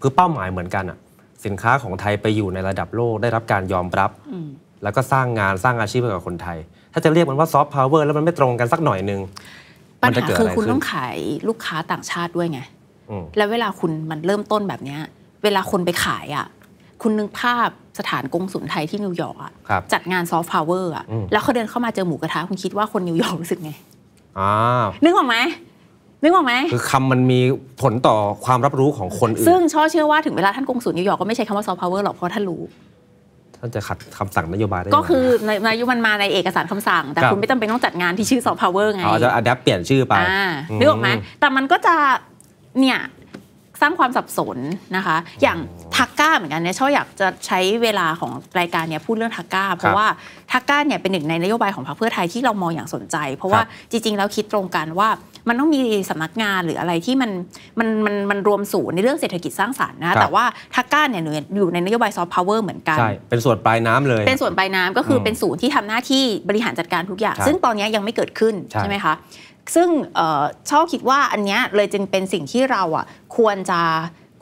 คือเป้าหมายเหมือนกันอ่ะ สินค้าของไทยไปอยู่ในระดับโลกได้รับการยอมรับ แล้วก็สร้างงานสร้างอาชีพให้กับคนไทย ถ้าจะเรียกมันว่าซอฟต์พาวเวอร์แล้วมันไม่ตรงกันสักหน่อยนึงปัญหาคือคุณต้องขายลูกค้าต่างชาติด้วยไง แล้วเวลาคุณมันเริ่มต้นแบบนี้ เวลาคนไปขายอ่ะ คุณนึกภาพสถานกงสุลไทยที่นิวยอร์กจัดงานซอฟต์พาวเวอร์อ่ะแล้วเขาเดินเข้ามาเจอหมูกระทะคุณคิดว่าคนนิวยอร์กรู้สึกไงนึกออกไหมนึกออกไหมคือคำมันมีผลต่อความรับรู้ของคนอื่น ซึ่งช่อเชื่อว่าถึงเวลาท่านกงสุลนิวยอร์กก็ไม่ใช้คำว่าซอฟต์พาวเวอร์หรอกเพราะท่านรู้ท่านจะขัดคำสั่งนโยบายได้ก็คือนายยุมันมาในเอกสารคำสั่ง แต่คุณไม่จำเป็นต้องจัดงานที่ชื่อซอฟต์พาวเวอร์ไงอาจจะอัดแอปเปลี่ยนชื่อไปนึกออกไหมแต่มันก็จะเนี่ยสร้างความสับสนนะคะอย่างทักก้าเหมือนกันเนี่ยชอบอยากจะใช้เวลาของรายการเนี่ยพูดเรื่องทักก้า เพราะว่าทักก้าเนี่ยเป็นหนึ่งในนโยบายของพรรคเพื่อไทยที่เรามองอย่างสนใจ เพราะว่าจริงๆ แล้วคิดตรงกันว่ามันต้องมีสำนักงานหรืออะไรที่มันมันมันมันรวมศูนย์ในเรื่องเศรษฐกิจสร้างสารรค์นะแต่ว่าทักก้าเนี่ยอยู่ในนโยบายซอฟต์พาวเวอร์เหมือนกันใช่เป็นส่วนปลายน้ำเลย เป็นส่วนปลายน้ำก็คือเป็นศูนย์ที่ทำหน้าที่บริหารจัดการทุกอย่าง ซึ่งตอนนี้ยังไม่เกิดขึ้นใช่ไหมคะซึ่งชอบคิดว่าอันเนี้ยเลยจึงเป็นสิ่งที่เราอ่ะควรจะ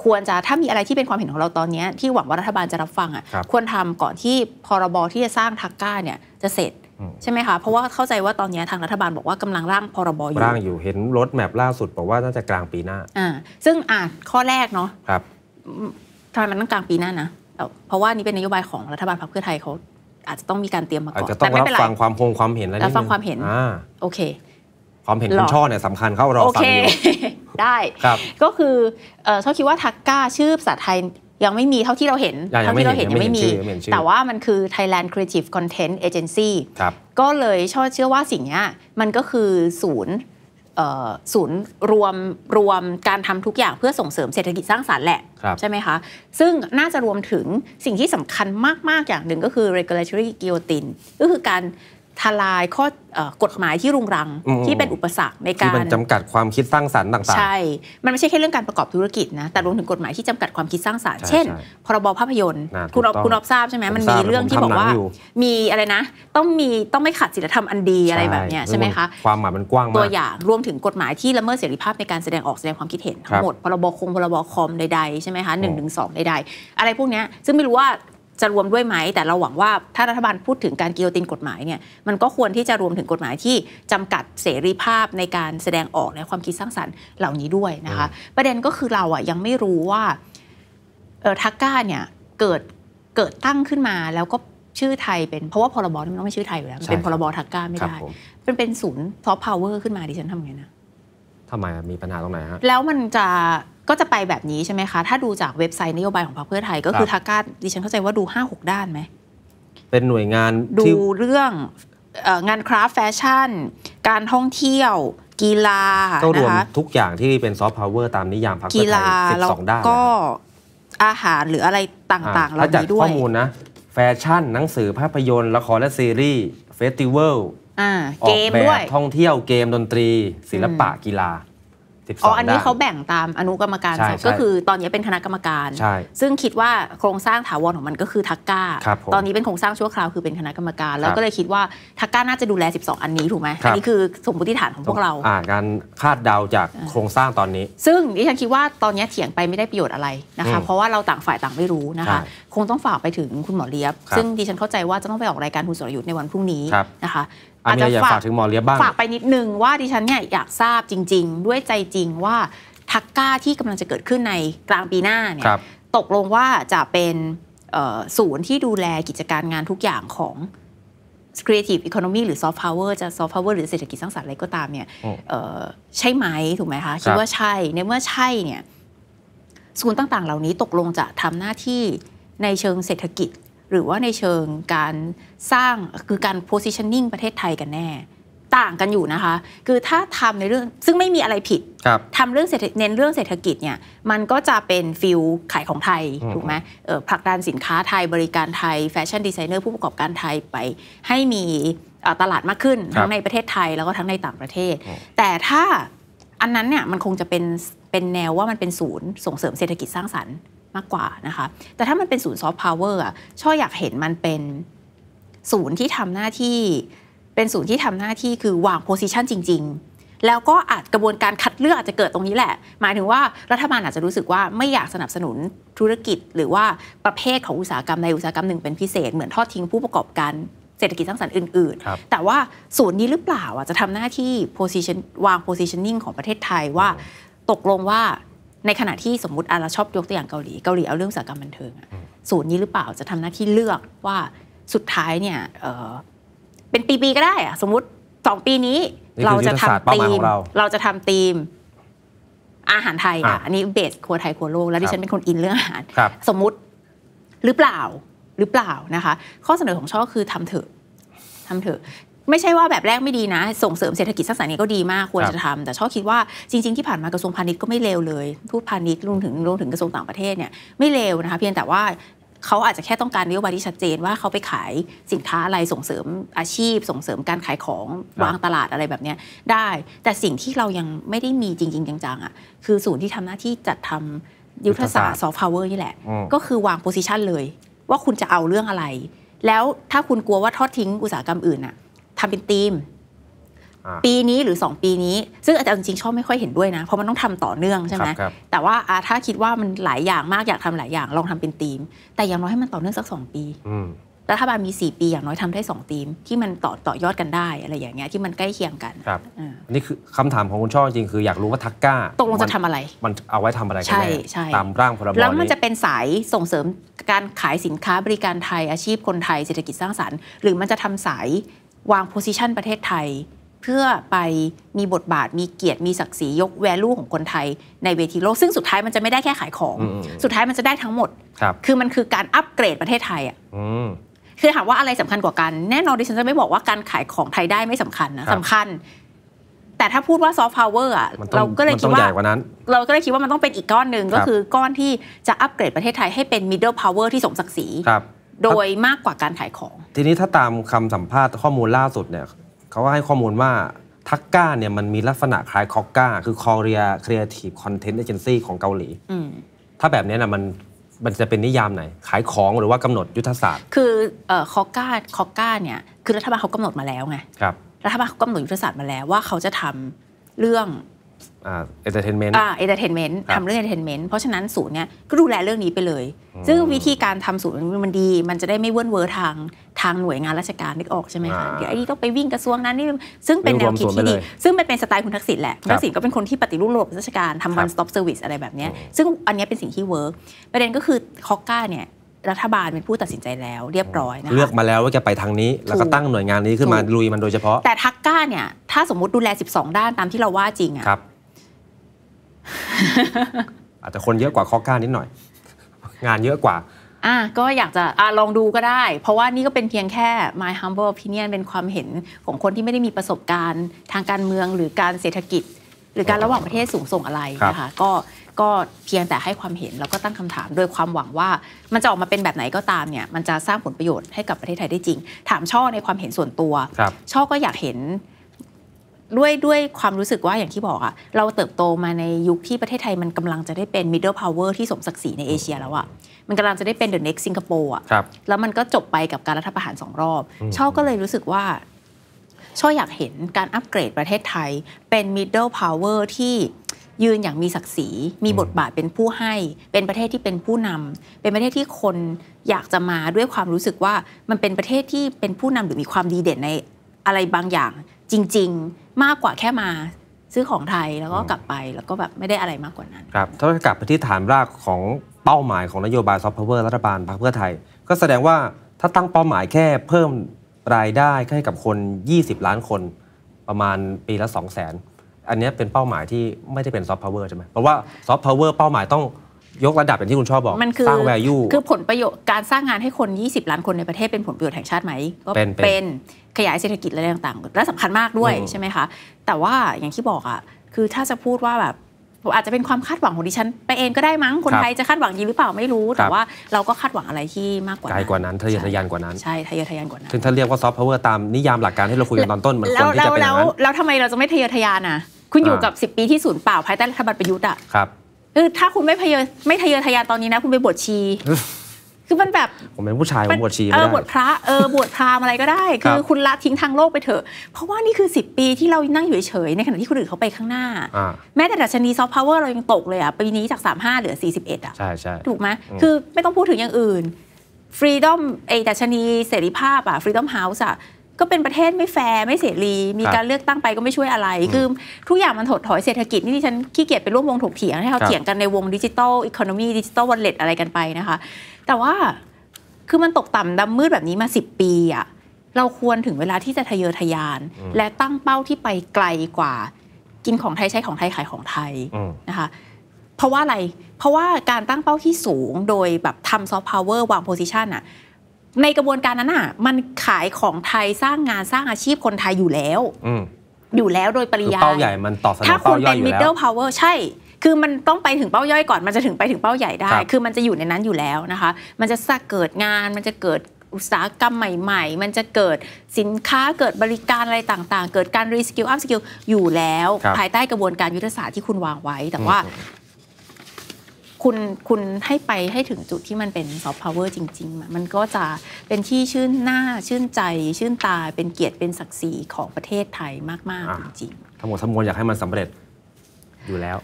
ควรจะถ้ามีอะไรที่เป็นความเห็นของเราตอนนี้ที่หวังว่ารัฐบาลจะรับฟังอ่ะควรทำก่อนที่พรบที่จะสร้างทักก้าเนี่ยจะเสร็จใช่ไหมคะเพราะว่าเข้าใจว่าตอนนี้ทางรัฐบาลบอกว่ากำลังร่างพรบอยู่ร่างอยู่เห็นรถแมพล่าสุดบอกว่าน่าจะกลางปีหน้า อ่า ซึ่งอ่าข้อแรกเนาะครับทำไมมันต้องกลางปีหน้านะเพราะว่านี่เป็นนโยบายของรัฐบาลพรรคเพื่อไทยเขาอาจจะต้องมีการเตรียมมาก่อนแต่ไม่เป็นไรฟังความคงความเห็นแล้วรับฟังความเห็นโอเคความเห็นคุณช่อเนี่ยสำคัญเข้ารอฟังอยู่ ได้ครับก็คือชอบคิดว่าทักก้าชื่อภาษาไทยยังไม่มีเท่าที่เราเห็นเท่าที่เราเห็น ยังไม่มี แต่ว่ามันคือ Thailand Creative Content Agency ครับ ก็เลยชอบเชื่อว่าสิ่งนี้มันก็คือศูนย์ศูนย์รวมรวมการทำทุกอย่างเพื่อส่งเสริมเศรษฐกิจสร้างสารรค์แหละใช่ไหมคะ ซึ่งน่าจะรวมถึงสิ่งที่สำคัญมากๆอย่างหนึ่งก็คือ regulatory guillotine ก็คือการทลายข้อกฎหมายที่รุงรังที่เป็นอุปสรรคในการที่มันจำกัดความคิดสร้างสรรค์ต่าง ๆ ใช่ มันไม่ใช่แค่เรื่องการประกอบธุรกิจนะแต่รวมถึงกฎหมายที่จำกัดความคิดสร้างสรรค์เช่น พรบภาพยนตร์คุณอคุณออทราบใช่ไหมมันมีเรื่องที่บอกว่ามีอะไรนะ ต้องมีต้องไม่ขัดศีลธรรมอันดีอะไรแบบเนี้ยใช่ไหมคะความหมายมันกว้างมากตัวอย่าง รวมถึงกฎหมายที่ละเมิดเสรีภาพในการแสดงออกแสดงความคิดเห็นทั้งหมดพรบคงพรบคอมใดๆใช่ไหมคะหนึ่งถึงสองใด ๆ อะไรพวกเนี้ยซึ่งไม่รู้ว่าจะรวมด้วยไหม แต่เราหวังว่าถ้ารัฐบาลพูดถึงการกิโยตินกฎหมายเนี่ยมันก็ควรที่จะรวมถึงกฎหมายที่จำกัดเสรีภาพในการแสดงออกและความคิดสร้างสรรค์เหล่านี้ด้วยนะคะ ประเด็นก็คือเราอ่ะยังไม่รู้ว่าเออทักก้าเนี่ยเกิดเกิดตั้งขึ้นมาแล้วก็ชื่อไทยเป็นเพราะว่าพรบนี่มันต้องไม่ชื่อไทยอยู่แล้วเป็นพรบทักก้าไม่ได้เป็นเป็นศูนย์ซอฟต์พาวเวอร์ขึ้นมาดิฉันทำไงนะทำไมมีปัญหาตรงไหนฮะแล้วมันจะก็จะไปแบบนี้ใช่ไหมคะ ถ้าดูจากเว็บไซต์นโยบายของพรรคเพื่อไทย ก็คือทากาดิฉันเข้าใจว่าดู 5 6 ด้านไหมเป็นหน่วยงานดูเรื่องงานคราฟแฟชั่น การท่องเที่ยวกีฬาก็รวมทุกอย่างที่เป็นซอฟต์พาวเวอร์ตามนิยามพรรคเพื่อไทยสิบสองด้านก็อาหารหรืออะไรต่างๆ เราจัด้วยข้อมูลนะ แฟชั่น หนังสือภาพยนตร์ละครและซีรีส์เฟสติวัลออกแบบท่องเที่ยวเกมดนตรี ศิลปะกีฬาอ๋อ อันนี้เขาแบ่งตามอนุกรรมการ ก็คือตอนนี้เป็นคณะกรรมการ ซึ่งคิดว่าโครงสร้างถาวรของมันก็คือทักก้า ตอนนี้เป็นโครงสร้างชั่วคราว คือเป็นคณะกรรมการ แล้วก็เลยคิดว่าทักก้าน่าจะดูแล 12 อันนี้ถูกไหมอันนี้คือสมมติฐานของพวกเราาการคาดเดาจากโครงสร้างตอนนี้ ซึ่งดิฉันคิดว่าตอนนี้เถียงไปไม่ได้ประโยชน์อะไรนะคะ เพราะว่าเราต่างฝ่ายต่างไม่รู้นะคะ คงต้องฝากไปถึงคุณหมอเลียบ ซึ่งดิฉันเข้าใจว่าจะต้องไปออกรายการคุณสรยุทธ์ในวันพรุ่งนี้นะคะอาจจะฝากถึงหมอเลียบ้างฝากไปนิดนึงว่าดิฉันเนี่ยอยากทราบจริงๆ ด้วยใจจริงว่าทักก้าที่กำลังจะเกิดขึ้นในกลางปีหน้าเนี่ยตกลงว่าจะเป็นศูนย์ที่ดูแลกิจการงานทุกอย่างของ Creative Economy หรือ Soft Power จะ Soft Power หรือเศรษฐกิจสร้างสรรค์อะไรก็ตามเนี่ยใช่ไหมถูกไหมคะ คิดว่าใช่ในเมื่อใช่เนี่ย ศูนย์ต่างๆ เหล่านี้ตกลงจะทำหน้าที่ในเชิงเศรษฐกิจหรือว่าในเชิงการสร้างคือการ positioning ประเทศไทยกันแน่ ต่างกันอยู่นะคะคือถ้าทำในเรื่องซึ่งไม่มีอะไรผิดทำเรื่องเน้นเรื่องเศรษฐกิจเนี่ยมันก็จะเป็นฟิลขายของไทยถูกไหมผลักดันสินค้าไทยบริการไทยแฟชั่นดีไซเนอร์ผู้ประกอบการไทยไป ให้มีตลาดมากขึ้นทั้งในประเทศไทยแล้วก็ทั้งในต่างประเทศ แต่ถ้าอันนั้นเนี่ยมันคงจะเป็นเป็นแนวว่ามันเป็นศูนย์ส่งเสริมเศรษฐกิจสร้างสรรค์มากกว่านะคะ แต่ถ้ามันเป็นศูนย์ซอฟต์พาวเวอร์อ่ะช่ออยากเห็นมันเป็นศูนย์ที่ทำหน้าที่ เป็นศูนย์ที่ทำหน้าที่คือวางโพสิชันจริงๆ แล้วก็อาจกระบวนการคัดเลือกอาจจะเกิดตรงนี้แหละ หมายถึงว่ารัฐบาลอาจจะรู้สึกว่าไม่อยากสนับสนุนธุรกิจหรือว่าประเภทของอุตสาหกรรมในอุตสาหกรรมหนึ่งเป็นพิเศษเหมือนทอดทิ้งผู้ประกอบการเศรษฐกิจสร้างสรรค์อื่นๆ แต่ว่าศูนย์นี้หรือเปล่าอจะทำหน้าที่ position วาง positioning ของประเทศไทยว่า ตกลงว่าในขณะที่สมมติาราชอบยกตัวอย่างเกาหลีเกาหลีเอาเรื่องสากรรมบันเทิงศูนย์นี้หรือเปล่าจะทำหน้าที่เลือกว่าสุดท้ายเนี่ยเเป็นปีๆก็ได้อะสมมติสองปีนี้ เราจะทำทีมเราจะทำธีมอาหารไทยอ่ะอันนี้เบสครัวไทยครัวโลกแล้วดิฉันเป็นคนอินเรื่องอาหารสมมุติหรือเปล่าหรือเปล่านะคะ ข้อเสนอของช่อคือทำเถอะ ทำเถอะไม่ใช่ว่าแบบแรกไม่ดีนะ ส่งเสริมเศรษฐกิจสักสานี้ก็ดีมากควรจะทำ แต่ชอบคิดว่าจริง ๆที่ผ่านมากระทรวงพาณิชย์ก็ไม่เลวเลยทูตพาณิชย์รวมถึงรวมถึงกระทรวงต่างประเทศเนี่ยไม่เลวนะคะเพียงแต่ว่าเขาอาจจะแค่ต้องการนโยบายที่ชัดเจนว่าเขาไปขายสินค้าอะไรส่งเสริมอาชีพ ส่งเสริมการขายของวางตลาดอะไรแบบนี้ได้แต่สิ่งที่เรายังไม่ได้มีจริงๆจังๆอ่ะคือศูนย์ที่ทำหน้าที่จัดทำยุทธศาสตร์ซอฟต์พาวเวอร์นี่แหละ ก็คือวางโพซิชันเลย ว่าคุณจะเอาเรื่องอะไร แล้วถ้าคุณกลัวว่าทอดทิ้งอุตสาหกรรมอื่นอ่ะทำเป็นทีมปีนี้หรือ 2 ปีนี้ ซึ่งอาจารย์จริงชอบไม่ค่อยเห็นด้วยนะเพราะมันต้องทำต่อเนื่องใช่ไหมแต่ว่าถ้าคิดว่ามันหลายอย่างมากอยากทำหลายอย่างลองทำเป็นทีม แต่อย่างน้อยให้มันต่อเนื่องสัก 2 ปีรัฐบาลมี 4 ปีอย่างน้อยทำได้2ทีม ที่มันต่อต่อยอดกันได้อะไรอย่างเงี้ยที่มันใกล้เคียงกัน ครับนี่คือคำถามของคุณช่อจริงคือ อยากรู้ว่าทักก้าตกลงจะทำอะไร มันเอาไว้ทำอะไรใช่ใช่ตามร่างพรบแล้วมันจะเป็นสายส่งเสริมการขายสินค้าบริการไทยอาชีพคนไทยเศรษฐกิจสร้างสารรค์หรือมันจะทำสายวางโพสิชันประเทศไทย เพื่อไปมีบทบาทมีเกียรติมีศักดิ์ศรียกแวลูของคนไทย ในเวทีโลกซึ่งสุดท้ายมันจะไม่ได้แค่ขายของ สุดท้ายมันจะได้ทั้งหมดคคือมันคือการอัปเกรดประเทศไทยอ่ะคือถามว่าอะไรสำคัญกว่ากัน แน่นอนดิฉันจะไม่บอกว่าการขายของไทยได้ไม่สำคัญนะสำคัญ แต่ถ้าพูดว่าซอฟต์พาวเวอร์อ่ะเราก็เลยคิดว่าเราก็เลยคิดว่ามันต้องเป็นอีกก้อนหนึ่งก็คือก้อนที่จะอัปเกรดประเทศไทยให้เป็นมิดเดิลพาวเวอร์ที่สมศักดิ์ศรีโดยมากกว่าการขายของ ทีนี้ถ้าตามคำสัมภาษณ์ข้อมูลล่าสุดเนี่ยเขาก็ให้ข้อมูลว่าทักก้าเนี่ยมันมีลักษณะคล้ายคอกก้า คือ Korea Creative Content Agency ของเกาหลี ถ้าแบบนี้นะมันมันจะเป็นนิยามไหน ขายของหรือว่ากำหนดยุทธศาสตร์ คือคอกก้าคอกก้าเนี่ยคือรัฐบาลเขากำหนดมาแล้วไง ครับ รัฐบาลเขากำหนดยุทธศาสตร์มาแล้วว่าเขาจะทำเรื่องเอเตอร์เทนเมนต์อ่าเอเตอร์เทนเมนต์ทำเรื่องเอเตอร์เทนเมนต์ เพราะฉะนั้นศูนย์เนี้ยก็ดูแลเรื่องนี้ไปเลย ซึ่งวิธีการทำศูนย์มันดี มันจะได้ไม่เว้นเวอร์ทางทางหน่วยงานราชการนึกออกใช่ไหมคะเดี๋ยวไอ้นี่ต้องไปวิ่งกระทรวงนั้นนี่ซึ่งเป็นแนวคิดที่ดี ซึ่งมันเป็นสไตล์คุณทักษิณแหละ ทักษิณก็เป็นคนที่ปฏิรูประบบราชการทำ one stop service อะไรแบบนี้ ซึ่งอันนี้เป็นสิ่งที่เวิร์กประเด็นก็คือคอกก้าเนี่ยรัฐบาลเป็นผู้ตัดสินใจแล้วเรียบร้อยนะคะเลือกมาแล้วว่าจะไปทางนี้แล้วก็ตั้งหน่วยงานนี้ขึ้นมาลุยมันโดยเฉพาะ แต่ทักก้าเนี่ยถ้าสมมติดูแล12 ด้านตามที่เราว่าจริงอะอาจจะคนเยอะกว่าข้อก้านิดหน่อย งานเยอะกว่าอ่ะก็อยากจะอ่ลองดูก็ได้ เพราะว่านี่ก็เป็นเพียงแค่ my humble opinion เป็นความเห็นของคนที่ไม่ได้มีประสบการณ์ ทางการเมืองหรือการเศรษฐกิจ หรือการระหว่างประเทศสูงส่งอะไรนะคะก็ก็เพียงแต่ให้ความเห็นแล้วก็ตั้งคำถามโดยความหวังว่ามันจะออกมาเป็นแบบไหนก็ตามเนี่ยมันจะสร้างผลประโยชน์ให้กับประเทศไทยได้จริง ถามช่อในความเห็นส่วนตัว ช่อก็อยากเห็นด้วยด้วยความรู้สึกว่าอย่างที่บอกอะเราเติบโตมาในยุคที่ประเทศไทย มันกำลังจะได้เป็น middle power ที่สมศักดิ์ศรีในเอเชียแล้วอะมันกำลังจะได้เป็น the next สิงคโปร์อะแล้วมันก็จบไปกับการรัฐประหารสองรอบชอบก็เลยรู้สึกว่าชอบอยากเห็นการอัปเกรดประเทศไทย เป็น middle power ที่ยืนอย่างมีศักดิ์ศรี มีบทบาทเป็นผู้ให้ เป็นประเทศที่เป็นผู้นำ เป็นประเทศที่คนอยากจะมาด้วยความรู้สึกว่ามันเป็นประเทศที่เป็นผู้นำหรือมีความดีเด่นในอะไรบางอย่างจริงมากกว่าแค่มาซื้อของไทยแล้วก็กลับไปแล้วก็แบบไม่ได้อะไรมากกว่านั้นครับถ้ากลับไปที่ฐานรากของเป้าหมายของนโยบายซอฟต์พาวเวอร์รัฐบาลพรรคเพื่อไทย ก็แสดงว่าถ้าตั้งเป้าหมายแค่เพิ่มรายได้ให้กับคน 20 ล้านคนประมาณปีละ 2 0 0 0 0 0 อันนี้เป็นเป้าหมายที่ไม่ได้เป็นซอฟต์พาวเวอร์ใช่ไหมเพราะว่าซอฟต์พาวเวอร์เป้าหมายต้องยกระดับอย่างที่คุณชอบบอกสร้างวร์ยูคือผลประโยชน์การสร้างงานให้คน 20 ล้านคนในประเทศเป็นผลประโยชน์แห่งชาติไหมก็เป็นขยายเศรษฐกิจอะไรต่างๆและสำคัญมากด้วยใช่ไหมคะ แต่ว่าอย่างที่บอกอ่ะคือถ้าจะพูดว่าแบบอาจจะเป็นความคาดหวังของดิฉันไปเองก็ได้มั้งคนไทยจะคาดหวังยีหรือเปล่าไม่รู้ แต่ว่าเราก็คาดหวังอะไรที่มากกว่าไกลกว่านั้นทะเยอทะยานกว่านั้น ใช่ทะเยอทะยานกว่านั้น ถึงถ้าเรียกว่าซอฟต์พาวเวอร์ตามนิยามหลักการที่เราคุยกันตอนต้นมันควรที่จะเป็นอย่างนั้นแล้วทำไมเราจะไม่ทะเยอทะยานอ่ะ คุณอยู่กับ 10 ปีที่ศูนย์เปล่าภายใต้รัฐบาลประยุทธ์อ่ะครับถ้าคุณไม่ทะเยอไม่ทะเยอทะยานตอนนี้นะ คุณไปบทชีคือมันแบบผมเป็นผู้ชายผมบวชชีเออบวชพระเออบวชพราหมณ์อะไรก็ได้คือคุณละทิ้งทางโลกไปเถอะ เพราะว่านี่คือ10ปีที่เรานั่งอยู่เฉยในขณะที่คนอื่นเขาไปข้างหน้า แม้แต่ดัชนีซอฟต์พาวเวอร์เรายังตกเลยอ่ะปีนี้จาก35เหลือ41อ่ะใช่ใช่ถูกไหมคือไม่ต้องพูดถึงอย่างอื่นฟรีดอมไอ้ดัชนีเสรีภาพอ่ะฟรีดอมเฮาส์อ่ะก็เป็นประเทศไม่แฟร์ไม่เสรี มีการเลือกตั้งไปก็ไม่ช่วยอะไร คือ ทุกอย่างมันถดถอยเศรษฐกิจนี่ที่ฉันขี้เกียจไปร่วมวงถกเถียงให้เขาเถียงกันในวงดิจิตอลอีโคโนมีดิจิตอลวอลเล็ตอะไรกันไปนะคะแต่ว่าคือมันตกต่ำดำมืดแบบนี้มาิบปีอะเราควรถึงเวลาที่จะทะเยอทะยาน และตั้งเป้าที่ไปไกลกว่า กินของไทยใช้ของไทยขายของไทยนะคะ เพราะว่าอะไร เพราะว่าการตั้งเป้าที่สูงโดยแบบทำซอฟต์พาวเวอร์วางโพซิชันอะในกระบวนการนั้นอะมันขายของไทยสร้างงานสร้างอาชีพคนไทยอยู่แล้ว อยู่แล้วโดยปริยายเป้าใหญ่มันตอบสนองเป้าใหญ่อยู่แล้วถ้าคุณเป็นดิลพาวเวอร์ใช่คือมันต้องไปถึงเป้าย่อยก่อนมันจะถึงไปถึงเป้าใหญ่ได้ คือมันจะอยู่ในนั้นอยู่แล้วนะคะ มันจะสร้างเกิดงานมันจะเกิดอุตสาหกรรมใหม่ ๆ มันจะเกิดสินค้าเกิดบริการอะไรต่าง ๆ เกิดการรีสกิลอัพสกิลอยู่แล้ว ภายใต้กระบวนการยุทธศาสตร์ที่คุณวางไว้ แต่ว่าคุณคุณให้ไปให้ถึงจุดที่มันเป็นซอฟต์พาวเวอร์จริงๆมันก็จะเป็นที่ชื่นหน้าชื่นใจ ชื่นตาเป็นเกียรติเป็นศักดิ์ศรีของประเทศไทยมากๆจริงๆทั้งหมดทั้งมวลอยากให้มันสำเร็จอยู่แล้ว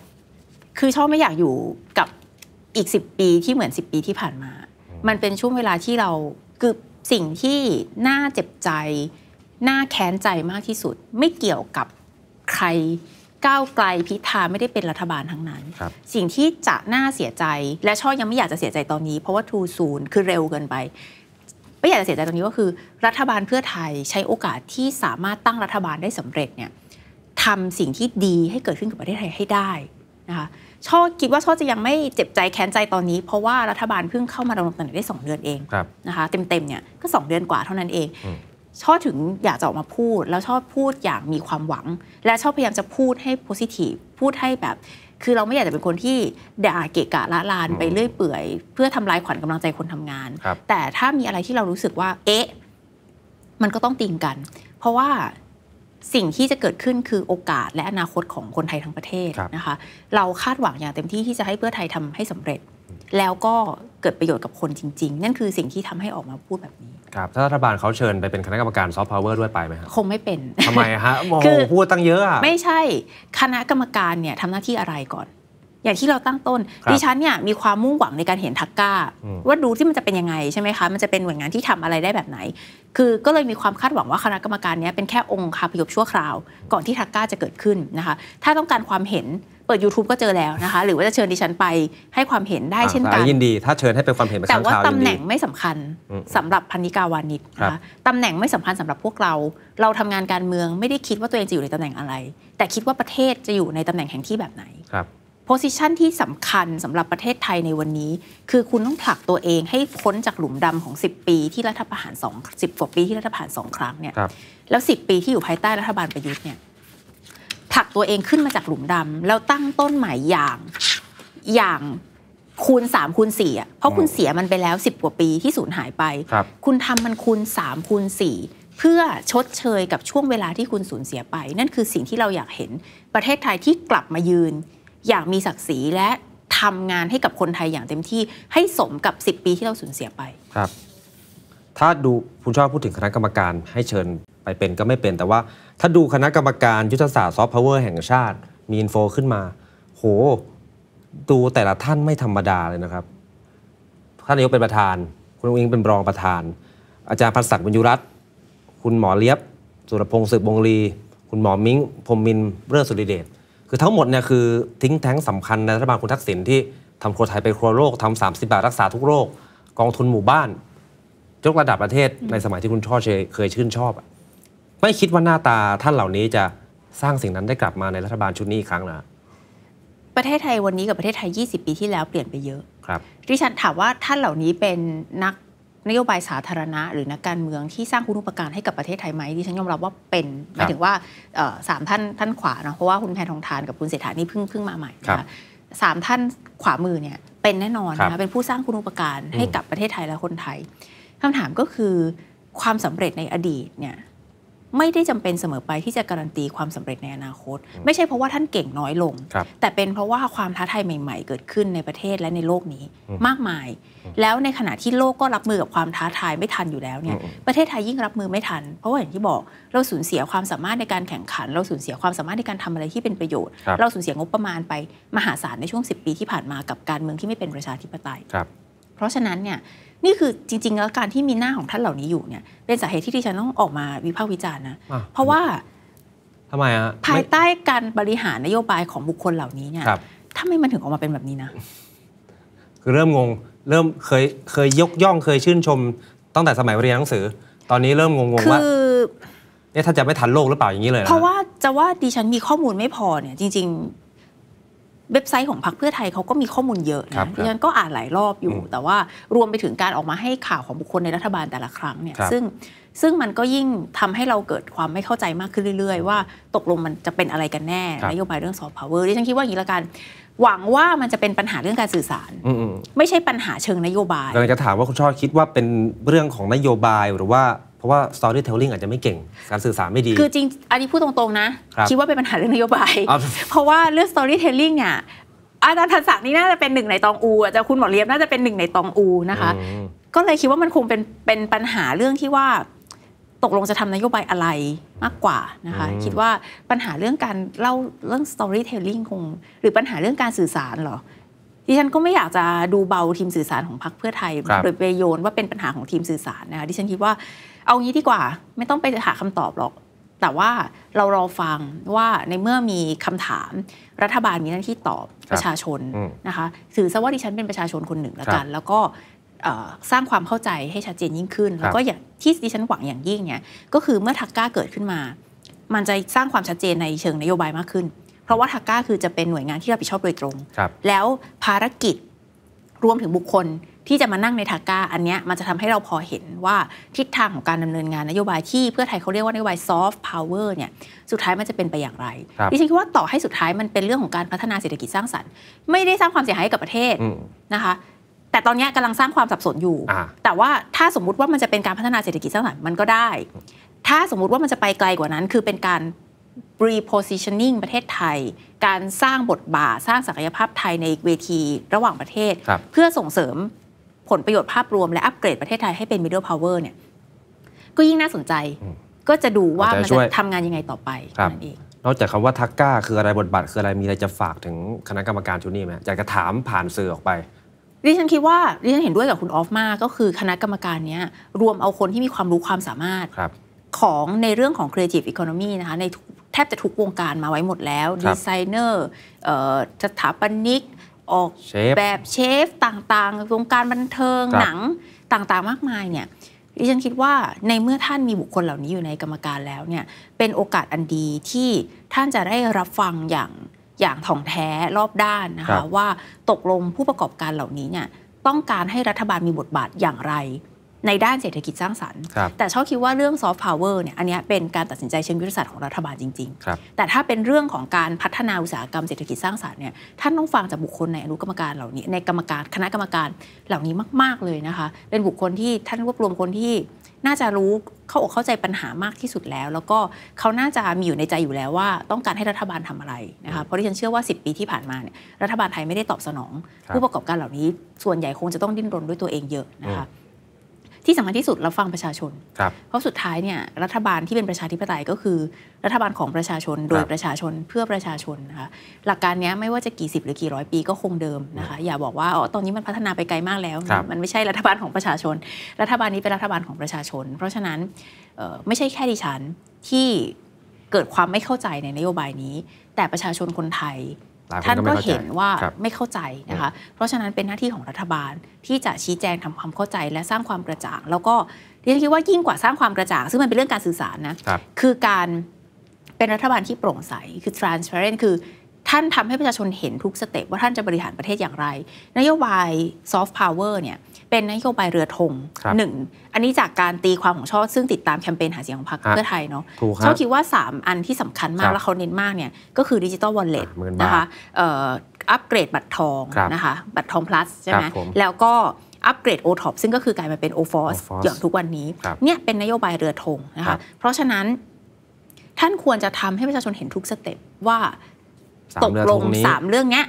คือชอบไม่อยากอยู่กับอีกสิบปีที่เหมือนสิบปีที่ผ่านมา มันเป็นช่วงเวลาที่เราคือสิ่งที่น่าเจ็บใจน่าแค้นใจมากที่สุด ไม่เกี่ยวกับใครก้าวไกลพิธาไม่ได้เป็นรัฐบาลทั้งนั้น สิ่งที่จะน่าเสียใจและชอบยังไม่อยากจะเสียใจตอนนี้ เพราะว่าทูซูนคือเร็วเกินไปไม่อยากจะเสียใจตอนนี้ก็คือ รัฐบาลเพื่อไทยใช้โอกาสที่สามารถตั้งรัฐบาลได้สำเร็จเนี่ยทำสิ่งที่ดีให้เกิดขึ้นกับประเทศไทยให้ได้นะคะช่อคิดว่าช่อจะยังไม่เจ็บใจแค้นใจตอนนี้เพราะว่ารัฐบาลเพิ่งเข้ามาดำรงตำแหน่งได้ 2 เดือนเองนะคะเต็มๆเนี่ยก็ 2 เดือนกว่าเท่านั้นเอง ชอบถึงอยากจะออกมาพูด แล้วชอบพูดอย่างมีความหวัง และชอบพยายามจะพูดให้โพสิทีฟพูดให้แบบ คือเราไม่อยากจะเป็นคนที่ด่าเกะกะละลาน ไปเรื่อยเปื่อย เพื่อทำลายขวัญกำลังใจคนทำงาน แต่ถ้ามีอะไรที่เรารู้สึกว่าเอ๊ะมันก็ต้องติงกัน เพราะว่าสิ่งที่จะเกิดขึ้นคือโอกาสและอนาคตของคนไทยทั้งประเทศนะคะเราคาดหวังอย่างเต็มที่ที่จะให้เพื่อไทยทำให้สำเร็จ แล้วก็เกิดประโยชน์กับคนจริง ๆ นั่นคือสิ่งที่ทำให้ออกมาพูดแบบนี้ครับถ้ารัฐบาลเขาเชิญไปเป็นคณะกรรมการซอฟต์พาวเวอร์ด้วยไปไหมครัคงไม่เป็นทำไมฮะือพูดตั้งเยอะ ไม่ใช่คณะกรรมการเนี่ยทำหน้าที่อะไรก่อนอย่างที่เราตั้งต้นดิฉันเนี่ยมีความมุ่งหวังในการเห็นทักก้าว่าดูที่มันจะเป็นยังไงใช่ไหมคะมันจะเป็นหน่วยงานที่ทำอะไรได้แบบไหน คือก็เลยมีความคาดหวังว่าคณะกรรมการนี้เป็นแค่องค์คาพยพชั่วคราว ก่อนที่ทักก้าจะเกิดขึ้นนะคะ ถ้าต้องการความเห็นเปิด YouTube ก็เจอแล้วนะคะ หรือว่าจะเชิญดิฉันไปให้ความเห็นได้เช่นกันยินดีถ้าเชิญให้เป็นความเห็นแต่ว่าตำแหน่งไม่สำคัญสำหรับพันนิกาวานิชนะคะตำแหน่งไม่สำคัญสำหรับพวกเราเราทำงานการเมืองไม่ได้คิดว่าตัวเองจะอยู่ในตำแหน่งอะไร แต่คิดว่าประเทศจะอยู่ในตำแหน่งแห่งที่แบบไหนโพสิชันที่สำคัญสำหรับประเทศไทยในวันนี้ คือคุณต้องผลักตัวเองให้พ้นจากหลุมดำของ 10 ปีที่รัฐประหาร2 10 กว่าปีที่รัฐประหารสองครั้งเนี่ยแล้ว 10 ปีที่อยู่ภายใต้รัฐบาลประยุทธ์เนี่ยผลักตัวเองขึ้นมาจากหลุมดำแล้วตั้งต้นใหม่อย่างอย่างคูณ 3 คูณ4อ่ะเพราะคุณเสียมันไปแล้ว 10 กว่าปีที่สูญหายไป คุณทำมันคูณ3คูณ4เพื่อชดเชยกับช่วงเวลาที่คุณสูญเสียไป นั่นคือสิ่งที่เราอยากเห็นประเทศไทยที่กลับมายืนอยากมีศักดิ์ศรีและทำงานให้กับคนไทยอย่างเต็มที่ให้สมกับ 10 ปีที่เราสูญเสียไป ครับ ถ้าดูคุณชอบพูดถึงคณะกรรมการให้เชิญไปเป็นก็ไม่เป็น แต่ว่าถ้าดูคณะกรรมการยุทธศาสตร์ซอฟต์พาวเวอร์ แห่งชาติ มีอินโฟขึ้นมา โห ดูแต่ละท่านไม่ธรรมดาเลยนะครับ ท่านนายกเป็นประธาน คุณอุ้งเป็นรองประธาน อาจารย์พัสักดุ์บรญยุรัต คุณหมอเลียบ สุรพงศ์สืบวงลีคุณหมอมิ้งพรมมิน เร่องสุริเดชคือทั้งหมดเนี่ยคือทิ้งแท้งสำคัญในรัฐบาลคุณทักษิณที่ทำครัวไทยไปครัวโลกทำสามสิบบาทรักษาทุกโรค กองทุนหมู่บ้านยกระดับประเทศในสมัยที่คุณช่อเคยชื่นชอบ ไม่คิดว่าหน้าตาท่านเหล่านี้จะสร้างสิ่งนั้นได้กลับมาในรัฐบาลชุดนี้อีกครั้งนะ ประเทศไทยวันนี้กับประเทศไทย 20 ปีที่แล้วเปลี่ยนไปเยอะครับดิฉันถามว่าท่านเหล่านี้เป็นนักนโยบายสาธารณะหรือนักการเมืองที่สร้างคุณูปการให้กับประเทศไทยไหมดิฉันยอมรับว่าเป็นหมายถึงว่าสามท่านท่านขวานะเพราะว่าคุณแพทองทานกับคุณเศรษฐานี่เพิ่งเพิ่งมาใหม่นะคะสามท่านขวามือเนี่ยเป็นแน่นอนนะเป็นผู้สร้างคุณูปการให้กับประเทศไทยและคนไทยคำถามก็คือความสำเร็จในอดีตเนี่ยไม่ได้จำเป็นเสมอไปที่จะการันตีความสำเร็จในอนาคต ไม่ใช่เพราะว่าท่านเก่งน้อยลง แต่เป็นเพราะว่าความท้าทายใหม่ ๆเกิดขึ้นในประเทศและในโลกนี้มากมาย แล้วในขณะที่โลกก็รับมือกับความท้าทายไม่ทันอยู่แล้วเนี่ยประเทศไทยยิ่งรับมือไม่ทัน เพราะว่าอย่างที่บอกเราสูญเสียความสามารถในการแข่งขัน เราสูญเสียความสามารถในการทำอะไรที่เป็นประโยชน์ เราสูญเสียงบประมาณไปมหาศาลในช่วง 10 ปีที่ผ่านมากับการเมืองที่ไม่เป็นประชาธิปไตยเพราะฉะนั้นเนี่ยนี่คือจริงๆ แล้วการที่มีหน้าของท่านเหล่านี้อยู่เนี่ยเป็นสาเหตุที่ดิฉันต้องออกมาวิพากษ์วิจารณ์นะเพราะว่าทำไมฮะภายใต้การบริหารนโยบายของบุคคลเหล่านี้เนี่ยถ้าไม่มันถึงออกมาเป็นแบบนี้นะคือเริ่มงงเริ่มเคยเคยยกย่องเคยชื่นชมตั้งแต่สมัยเรียนหนังสือ ตอนนี้เริ่มงงงว่าเนี่ยถ้าจะไม่ทันโลกหรือเปล่าอย่างนี้เลย เพราะว่าจะว่าดิฉันมีข้อมูลไม่พอเนี่ยจริง ๆเว็บไซต์ของพรรคเพื่อไทยเขาก็มีข้อมูลเยอะนะดงนั้นก็อ่านหลายรอบอยู่ แต่ว่า รวมไปถึงการออกมาให้ข่าวของบุคคลในรัฐบาลแต่ละครั้งเนี่ย ซึ่งซึ่งมันก็ยิ่งทำให้เราเกิดความไม่เข้าใจมากขึ้นเรื่อยๆ ว่าตกลงมันจะเป็นอะไรกันแน่นโยบายเรื่องซอฟต์พาวเวอร์ดิฉันคิดว่าอย่างนี้ละกัน หวังว่ามันจะเป็นปัญหาเรื่องการสื่อสาร ไม่ใช่ปัญหาเชิงนโยบายกำลังจะถามว่าคุณชอบคิดว่าเป็นเรื่องของนโยบายหรือว่าราะว่า storytelling อาจจะไม่เก่งการสื่อสารไม่ดี คือจริงอันนี้พูดตรงๆนะ คิดว่า เป็นปัญหาเรื่องนโยบาย เพราะว่า เรื่อง storytelling เนี่ยอาจารย์ทันศักดิ์นี่น่าจะเป็นหนึ่งในตองอูอาจารย์คุณหมอเลียบน่าจะเป็นหนึ่งในตองอูนะคะ ก็เลยคิดว่ามันคงเป็นเป็นปัญหาเรื่องที่ว่า ตกลงจะทำนโยบายอะไรมากกว่า นะคะคิดว่าปัญหาเรื่องการเล่าเรื่อง storytelling คง หรือปัญหาเรื่องการสื่อสารหรอดิฉันก็ไม่อยากจะดูเบาทีมสื่อสารของพรรคเพื่อไทยโดยไปโยนว่าเป็นปัญหาของทีมสื่อสารนะคะดิฉันคิดว่าเอางี้ดีกว่าไม่ต้องไปหาคำตอบหรอก แต่ว่าเรารอฟังว่าในเมื่อมีคำถามรัฐบาลมีหน้าที่ตอบประชาชนนะคะถือซะว่าดิฉันเป็นประชาชนคนหนึ่งแล้วกัน แล้วก็สร้างความเข้าใจให้ชัดเจนยิ่งขึ้น แล้วก็อย่างที่ดิฉันหวังอย่างยิ่งเนี่ยก็คือเมื่อทักก้าเกิดขึ้นมา มันจะสร้างความชัดเจนในเชิงนโยบายมากขึ้น เพราะว่าทักก้าคือจะเป็นหน่วยงานที่รับผิดชอบโดยตรงรแล้วภารกิจรวมถึงบุคคลที่จะมานั่งในทาก้าอันนี้มันจะทำให้เราพอเห็นว่า ทิศทางของการดำเนินงานนโยบายที่เพื่อไทยเขาเรียกว่านโยบายซอฟต์พาวเวอร์เนี่ย สุดท้ายมันจะเป็นไปอย่างไร ดิฉันคิดว่าต่อให้สุดท้ายมันเป็นเรื่องของการพัฒนาเศรษฐกิจสร้างสรรค์ไม่ได้สร้างความเสียหายให้กับประเทศนะคะแต่ตอนนี้กำลังสร้างความสับสนอยู่ แต่ว่าถ้าสมมุติว่ามันจะเป็นการพัฒนาเศรษฐกิจสร้างสรรค์มันก็ได้ ถ้าสมมุติว่ามันจะไปไกลกว่านั้นคือเป็นการ repositioning ประเทศไทยการสร้างบทบาทสร้างศักยภาพไทยในเวทีระหว่างประเทศ เพื่อส่งเสริมผลประโยชน์ภาพรวมและอัปเกรดประเทศไทย ให้เป็น middle power เนี่ยก็ยิ่งน่าสนใจ ก็จะดูว่ามันจะทำงานยังไงต่อไปนั่นเองนอกจากคำว่าทักก้าคืออะไรบทบาทคืออะไรมีอะไรจะฝากถึงคณะกรรมการชุดนี้ไหมอยากจะถามผ่านสื่อออกไปดิฉันคิดว่าดิฉันเห็นด้วยกับคุณออฟมาก ก็คือคณะกรรมการนี้รวมเอาคนที่มีความรู้ความสามารถของในเรื่องของ Creative Economy นะคะในแทบจะทุกวงการมาไว้หมดแล้วดีไซเนอร์สถาปนิกออกแบบเชฟต่างๆวงการบันเทิงหนังต่างๆมากมายเนี่ยดิฉันคิดว่าในเมื่อท่านมีบุคคลเหล่านี้อยู่ในกรรมการแล้วเนี่ยเป็นโอกาสอันดีที่ท่านจะได้รับฟังอย่างอย่างถ่องแท้รอบด้านนะคะว่าตกลงผู้ประกอบการเหล่านี้เนี่ยต้องการให้รัฐบาลมีบทบาทอย่างไรในด้านเศรษฐกิจสร้างสรรค์ แต่ชอบคิดว่าเรื่องซอฟต์พาวเวอร์เนี่ย อันนี้เป็นการตัดสินใจเชิงยุทธศาสตร์ของรัฐบาลจริงๆ แต่ถ้าเป็นเรื่องของการพัฒนาอุตสาหกรรมเศรษฐกิจสร้างสรรค์เนี่ย ท่านต้องฟังจากบุคคลในอนุกรรมการเหล่านี้ ในกรรมการคณะกรรมการเหล่านี้มากๆเลยนะคะ เป็นบุคคลที่ท่านรวบรวมคนที่ น่าจะรู้เข้าอกเข้าใจปัญหามากที่สุดแล้ว แล้วก็เขาน่าจะมีอยู่ในใจอยู่แล้วว่า ต้องการให้รัฐบาลทำอะไรนะคะ เพราะที่ฉันเชื่อว่า 10 ปี ที่ผ่านมาเนี่ย รัฐบาลไทยไม่ได้ตอบสนอง ผู้ประกอบการเหล่านี้ ส่วนใหญ่คงจะต้องดิ้นรนด้วยตัวเองเยอะนะคะที่สำคัญที่สุดเราฟังประชาชน เพราะสุดท้ายเนี่ยรัฐบาลที่เป็นประชาธิปไตยก็คือรัฐบาลของประชาชนโดยประชาชนเพื่อประชาชนนะคะหลักการนี้ไม่ว่าจะกี่สิบหรือกี่ร้อยปี ก็คงเดิมนะคะอย่าบอกว่าอ๋อตอนนี้มันพัฒนาไปไกลมากแล้ว มันไม่ใช่รัฐบาลของประชาชน รัฐบาลนี้เป็นรัฐบาลของประชาชน เพราะฉะนั้นไม่ใช่แค่ดิฉันที่เกิดความไม่เข้าใจในนโยบายนี้ แต่ประชาชนคนไทยท่านก็เห็นว่าไม่เข้าใจนะคะ เพราะฉะนั้นเป็นหน้าที่ของรัฐบาลที่จะชี้แจงทำความเข้าใจและสร้างความกระจ่าง แล้วก็ดิฉันคิดว่ายิ่งกว่าสร้างความกระจ่าง ซึ่งมันเป็นเรื่องการสื่อสารนะคือการเป็นรัฐบาลที่โปร่งใสคือ transparent คือท่านทำให้ประชาชนเห็นทุกสเต็ปว่าท่านจะบริหารประเทศอย่างไร นโยบายซอฟต์พาวเวอร์เนี่ยเป็นนโยบายเรือธงหนึ่ง อันนี้จากการตีความของช่อซึ่งติดตามแคมเปญหาเสียงของพรรคเพื่อไทยเนาะช่อคิดว่า 3 อันที่สำคัญมากและเขาเน้นมากเนี่ยก็คือดิจิตอลวอลเล็ตนะคะอัปเกรดบัตรทองนะคะบัตรทองพลัสใช่ไหมแล้วก็อัปเกรด o t o p ซึ่งก็คือกลายมาเป็น o f o r สอย่างทุกวันนี้เนี่ยเป็นนโยบายเรือธงนะคะเพราะฉะนั้นท่านควรจะทำให้ประชาชนเห็นทุกสเต็ปว่าตกลงสามเรื่องเนี้ย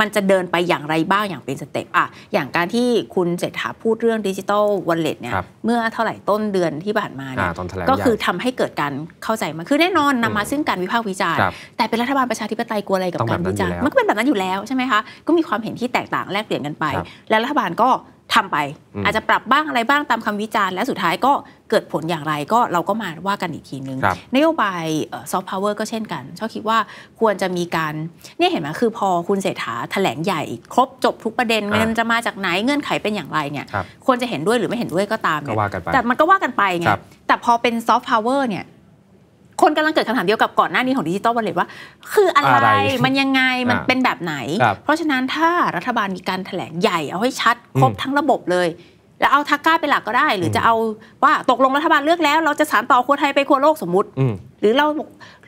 มันจะเดินไปอย่างไรบ้างอย่างเป็นสเต็ปอ่ะอย่างการที่คุณเศรษฐาพูดเรื่องดิจิตอลวอลเล็ตเนี่ยเมื่อเท่าไหร่ต้นเดือนที่ผ่านมาเนี่ยก็คือทำให้เกิดการเข้าใจมาคือแน่นอนนำมาซึ่งการวิพากษ์วิจารณ์แต่เป็นรัฐบาลประชาธิปไตยกลัวอะไรกับการวิจารณ์มันก็เป็นแบบนั้นอยู่แล้วใช่ไหมคะก็มีความเห็นที่แตกต่างแลกเปลี่ยนกันไป และรัฐบาลก็ทำไป อาจจะปรับบ้างอะไรบ้างตามคำวิจารณ์และสุดท้ายก็เกิดผลอย่างไรก็เราก็มาว่ากันอีกทีนึงนโยบายซอฟต์พาวเวอร์ก็เช่นกัน ชอบคิดว่าควรจะมีการเนี่ยเห็นไหมคือพอคุณเศรษฐาแถลงใหญ่ ครบจบทุกประเด็นเงินจะมาจากไหนเงื่อนไขเป็นอย่างไรเนี่ยควรจะเห็นด้วยหรือไม่เห็นด้วยก็ตามแต่มันก็ว่ากันไปไงแต่พอเป็นซอฟต์พาวเวอร์เนี่ยคนกำลังเกิดคำถามเดียวกับก่อนหน้านี้ของดิจิตอลวอลเล็ตว่า คืออะไระไรมันยังไง มันเป็นแบบไหน เพราะฉะนั้นถ้ารัฐบาลมีการแถลงใหญ่เอาให้ชัด ครบทั้งระบบเลย แล้วเอาทาก้าเป็นหลักก็ได้ หรือจะเอาว่าตกลงรัฐบาลเลือกแล้ว เราจะสานต่อครัวไทยไปครัวโลกสมมติ หรือเรา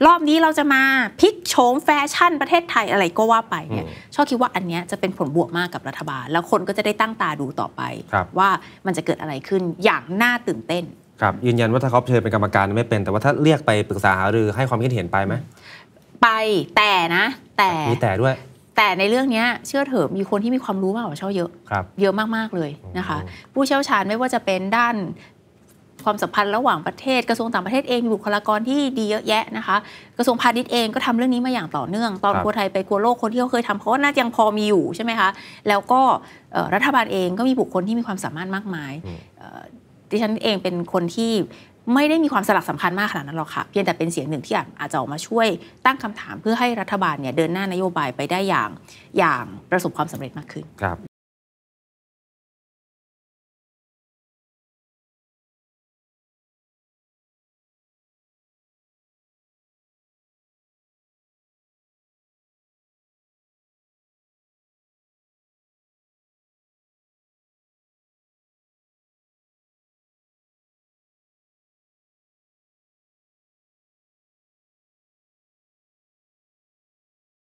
รอบนี้เราจะมาพลิกโฉมแฟชั่นประเทศไทยอะไรก็ว่าไปเนี่ยชอบคิดว่าอันนี้จะเป็นผลบวกมากกับรัฐบาลแล้วคนก็จะได้ตั้งตาดูต่อไปว่ามันจะเกิดอะไรขึ้นอย่างน่าตื่นเต้นครับยืนยันว่าถ้าเขาเชิญเป็นกรรมการไม่เป็นแต่ว่าถ้าเรียกไปปรึกษาหารือให้ความคิดเห็นไปไหมไปแต่นะแต่มีแต่ด้วย แต่ในเรื่องนี้เชื่อเถอะมีคนที่มีความรู้มากกว่าเช่าเยอะเยอะมากๆเลยนะคะ ผู้เชี่ยวชาญไม่ว่าจะเป็นด้านความสัมพันธ์ระหว่างประเทศ กระทรวงต่างประเทศเองมีบุคลากรที่ดีเยอะแยะนะคะกระทรวงพาณิชย์เองก็ทำเรื่องนี้มาอย่างต่อเนื่องตอนครัวไทยไปครัวโลกคนที่เขาเคยทำเขาก็น่าจะยังพอมีอยู่ใช่ไหมคะแล้วก็รัฐบาลเองก็มีบุคคลที่มีความสามารถมากมายดิฉันเองเป็นคนที่ไม่ได้มีความสลักสำคัญมากขนาดนั้นหรอกค่ะเพียงแต่เป็นเสียงหนึ่งที่อาจจะออกมาช่วยตั้งคำถามเพื่อให้รัฐบาลเนี่ยเดินหน้านโยบายไปได้อย่าง อย่างประสบความสำเร็จมากขึ้นครับ